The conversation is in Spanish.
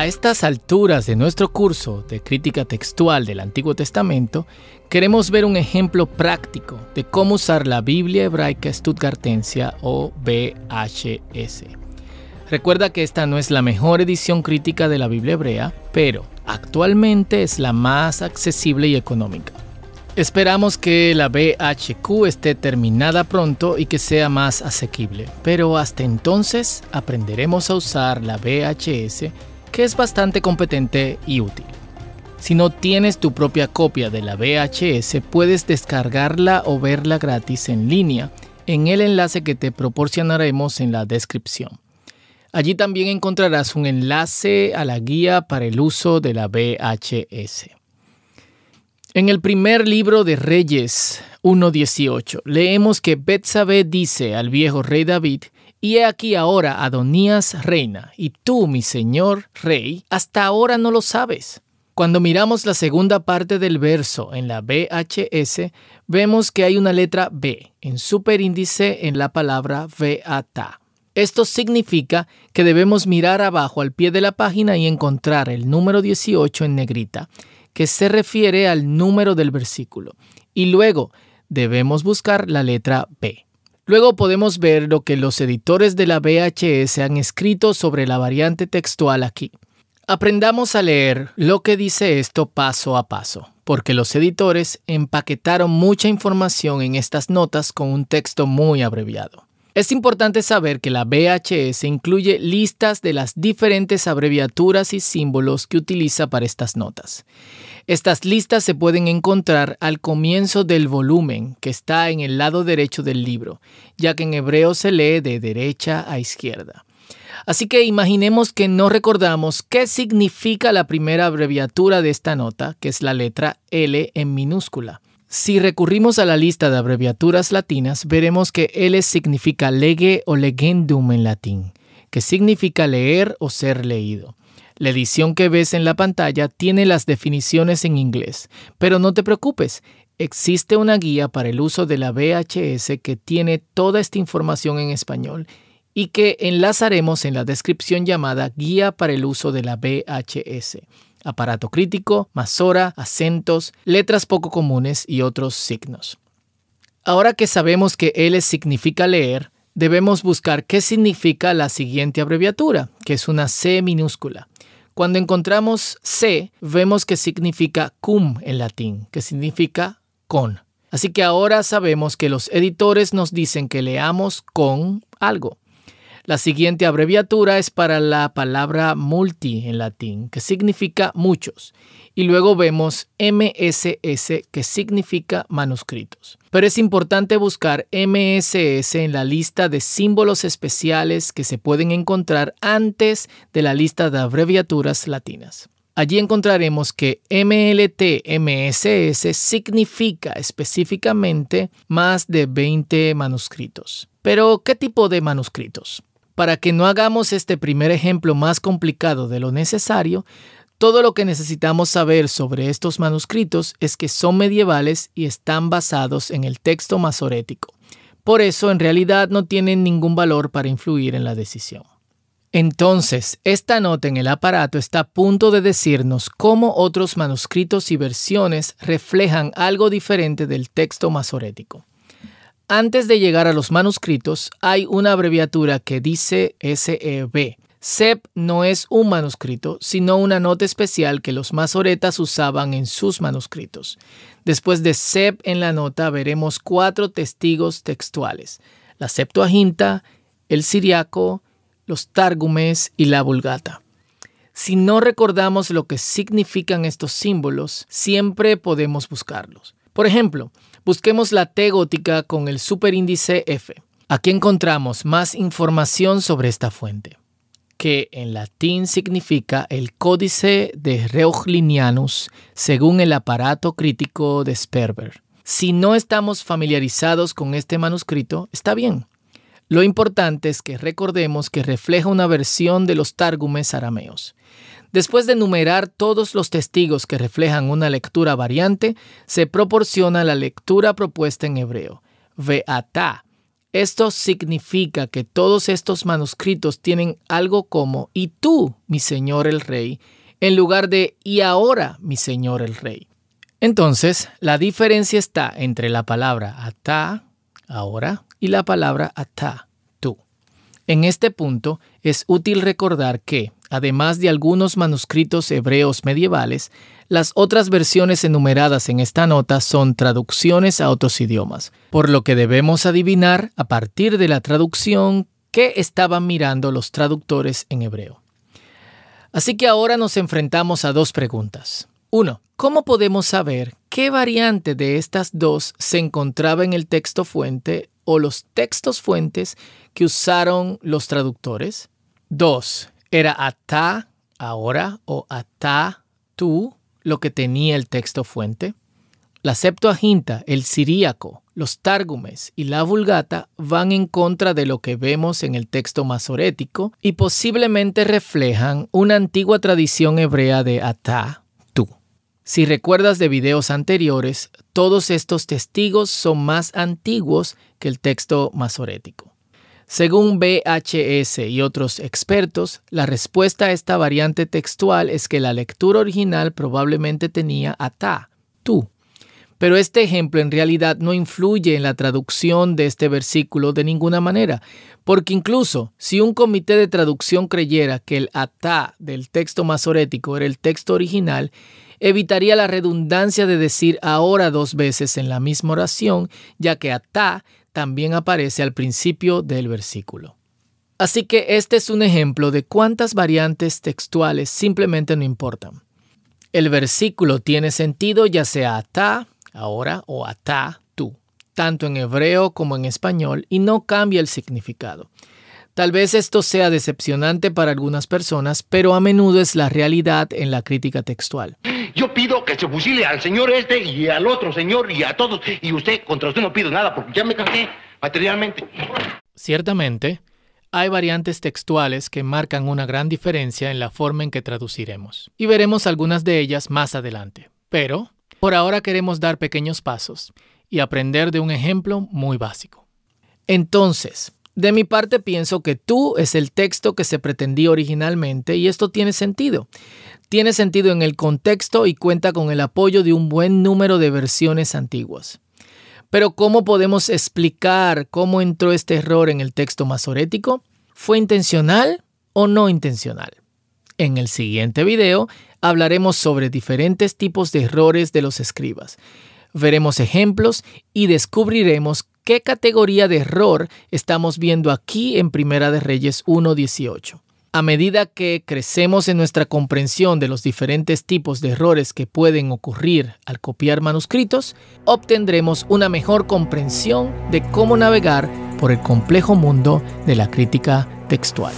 A estas alturas de nuestro curso de crítica textual del Antiguo Testamento, queremos ver un ejemplo práctico de cómo usar la Biblia Hebraica Stuttgartensia o BHS. Recuerda que esta no es la mejor edición crítica de la Biblia hebrea, pero actualmente es la más accesible y económica. Esperamos que la BHQ esté terminada pronto y que sea más asequible, pero hasta entonces aprenderemos a usar la BHS que es bastante competente y útil. Si no tienes tu propia copia de la VHS, puedes descargarla o verla gratis en línea en el enlace que te proporcionaremos en la descripción. Allí también encontrarás un enlace a la guía para el uso de la VHS. En el primer libro de Reyes 1.18 leemos que Betsabé dice al viejo rey David, y he aquí ahora Adonías reina, y tú, mi señor rey, hasta ahora no lo sabes. Cuando miramos la segunda parte del verso en la BHS, vemos que hay una letra B en superíndice en la palabra Beata. Esto significa que debemos mirar abajo al pie de la página y encontrar el número 18 en negrita que se refiere al número del versículo. Y luego debemos buscar la letra B. Luego podemos ver lo que los editores de la VHS han escrito sobre la variante textual aquí. Aprendamos a leer lo que dice esto paso a paso, porque los editores empaquetaron mucha información en estas notas con un texto muy abreviado. Es importante saber que la BHS incluye listas de las diferentes abreviaturas y símbolos que utiliza para estas notas. Estas listas se pueden encontrar al comienzo del volumen, que está en el lado derecho del libro, ya que en hebreo se lee de derecha a izquierda. Así que imaginemos que no recordamos qué significa la primera abreviatura de esta nota, que es la letra L en minúscula. Si recurrimos a la lista de abreviaturas latinas, veremos que L significa lege o legendum en latín, que significa leer o ser leído. La edición que ves en la pantalla tiene las definiciones en inglés, pero no te preocupes, existe una guía para el uso de la VHS que tiene toda esta información en español y que enlazaremos en la descripción llamada Guía para el uso de la VHS aparato crítico, masora, acentos, letras poco comunes y otros signos. Ahora que sabemos que L significa leer, debemos buscar qué significa la siguiente abreviatura, que es una C minúscula. Cuando encontramos C, vemos que significa cum en latín, que significa con. Así que ahora sabemos que los editores nos dicen que leamos con algo. La siguiente abreviatura es para la palabra multi en latín, que significa muchos. Y luego vemos MSS, que significa manuscritos. Pero es importante buscar MSS en la lista de símbolos especiales que se pueden encontrar antes de la lista de abreviaturas latinas. Allí encontraremos que MLT-MSS significa específicamente más de 20 manuscritos. Pero, ¿qué tipo de manuscritos? para que no hagamos este primer ejemplo más complicado de lo necesario, todo lo que necesitamos saber sobre estos manuscritos es que son medievales y están basados en el texto masorético. Por eso en realidad no tienen ningún valor para influir en la decisión. Entonces, esta nota en el aparato está a punto de decirnos cómo otros manuscritos y versiones reflejan algo diferente del texto masorético. Antes de llegar a los manuscritos, hay una abreviatura que dice SEB. SEB no es un manuscrito, sino una nota especial que los masoretas usaban en sus manuscritos. Después de SEB en la nota veremos cuatro testigos textuales, la Septuaginta, el Siriaco, los Tárgumes y la Vulgata. Si no recordamos lo que significan estos símbolos, siempre podemos buscarlos. Por ejemplo, Busquemos la T gótica con el superíndice F. Aquí encontramos más información sobre esta fuente, que en latín significa el Códice de Reuchlinianus según el aparato crítico de Sperber. Si no estamos familiarizados con este manuscrito, está bien. Lo importante es que recordemos que refleja una versión de los tárgumes arameos. Después de enumerar todos los testigos que reflejan una lectura variante, se proporciona la lectura propuesta en hebreo, Veatá. Esto significa que todos estos manuscritos tienen algo como y tú, mi señor el rey, en lugar de y ahora, mi señor el rey. Entonces, la diferencia está entre la palabra atá, ahora, y la palabra atá, tú. En este punto, es útil recordar que Además de algunos manuscritos hebreos medievales, las otras versiones enumeradas en esta nota son traducciones a otros idiomas, por lo que debemos adivinar a partir de la traducción qué estaban mirando los traductores en hebreo. Así que ahora nos enfrentamos a dos preguntas. 1. ¿Cómo podemos saber qué variante de estas dos se encontraba en el texto fuente o los textos fuentes que usaron los traductores? 2. Era Atá, ahora o ata, tú lo que tenía el texto fuente. La Septuaginta, el siríaco, los tárgumes y la vulgata van en contra de lo que vemos en el texto masorético y posiblemente reflejan una antigua tradición hebrea de Atá, tú. Si recuerdas de videos anteriores, todos estos testigos son más antiguos que el texto masorético. Según BHS y otros expertos, la respuesta a esta variante textual es que la lectura original probablemente tenía atá, tú. Pero este ejemplo en realidad no influye en la traducción de este versículo de ninguna manera, porque incluso si un comité de traducción creyera que el ata del texto masorético era el texto original, evitaría la redundancia de decir ahora dos veces en la misma oración, ya que ata también aparece al principio del versículo. Así que este es un ejemplo de cuántas variantes textuales simplemente no importan. El versículo tiene sentido ya sea ata, ahora, o atá tú, tanto en hebreo como en español, y no cambia el significado. Tal vez esto sea decepcionante para algunas personas, pero a menudo es la realidad en la crítica textual. Yo pido que se fusile al señor este y al otro señor y a todos. Y usted, contra usted no pido nada porque ya me cansé materialmente. Ciertamente, hay variantes textuales que marcan una gran diferencia en la forma en que traduciremos. Y veremos algunas de ellas más adelante. Pero, por ahora queremos dar pequeños pasos y aprender de un ejemplo muy básico. Entonces, de mi parte pienso que tú es el texto que se pretendía originalmente y esto tiene sentido tiene sentido en el contexto y cuenta con el apoyo de un buen número de versiones antiguas. Pero ¿cómo podemos explicar cómo entró este error en el texto masorético? ¿Fue intencional o no intencional? En el siguiente video hablaremos sobre diferentes tipos de errores de los escribas. Veremos ejemplos y descubriremos qué categoría de error estamos viendo aquí en Primera de Reyes 1.18. A medida que crecemos en nuestra comprensión de los diferentes tipos de errores que pueden ocurrir al copiar manuscritos, obtendremos una mejor comprensión de cómo navegar por el complejo mundo de la crítica textual.